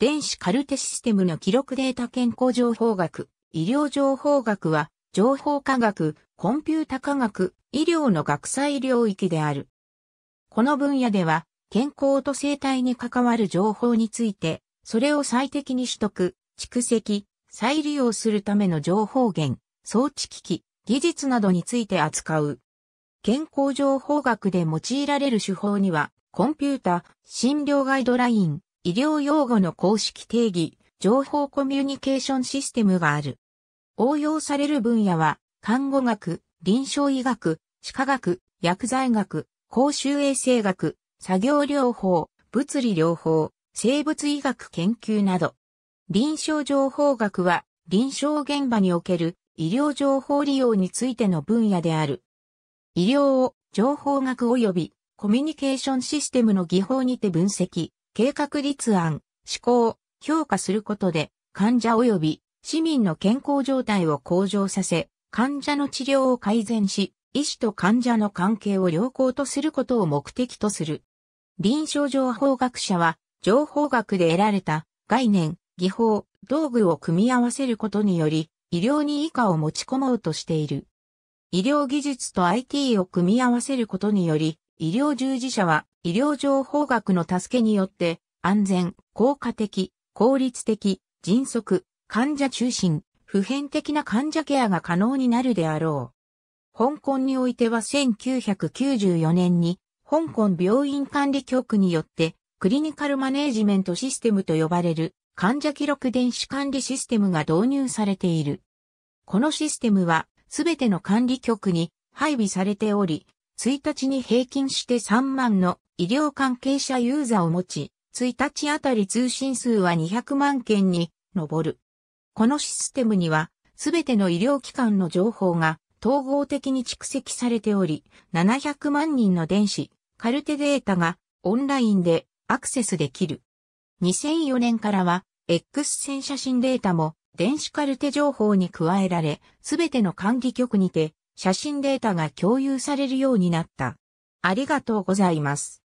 電子カルテシステムの記録データ健康情報学、医療情報学は、情報科学、コンピュータ科学、医療の学際領域である。この分野では、健康と生態に関わる情報について、それを最適に取得、蓄積、再利用するための情報源、装置機器、技術などについて扱う。健康情報学で用いられる手法には、コンピュータ、診療ガイドライン、医療用語の公式定義、情報コミュニケーションシステムがある。応用される分野は、看護学、臨床医学、歯科学、薬剤学、公衆衛生学、作業療法、物理療法、生物医学研究など。臨床情報学は、臨床現場における医療情報利用についての分野である。医療を情報学及びコミュニケーションシステムの技法にて分析、計画立案、施行、評価することで、患者及び市民の健康状態を向上させ、患者の治療を改善し、医師と患者の関係を良好とすることを目的とする。臨床情報学者は、情報学で得られた概念、技法、道具を組み合わせることにより、医療に以下を持ち込もうとしている。医療技術と IT を組み合わせることにより、医療従事者は医療情報学の助けによって、安全、効果的、効率的、迅速、患者中心、普遍的な患者ケアが可能になるであろう。香港においては1994年に、香港病院管理局によって、クリニカルマネージメントシステムと呼ばれる患者記録電子管理システムが導入されている。このシステムはすべての管理局に配備されており、1日に平均して3万の医療関係者ユーザーを持ち、1日あたり通信数は200万件に上る。このシステムには、すべての医療機関の情報が統合的に蓄積されており、700万人の電子、カルテデータがオンラインでアクセスできる。2004年からは、X 線写真データも電子カルテ情報に加えられ、すべての管理局にて写真データが共有されるようになった。ありがとうございます。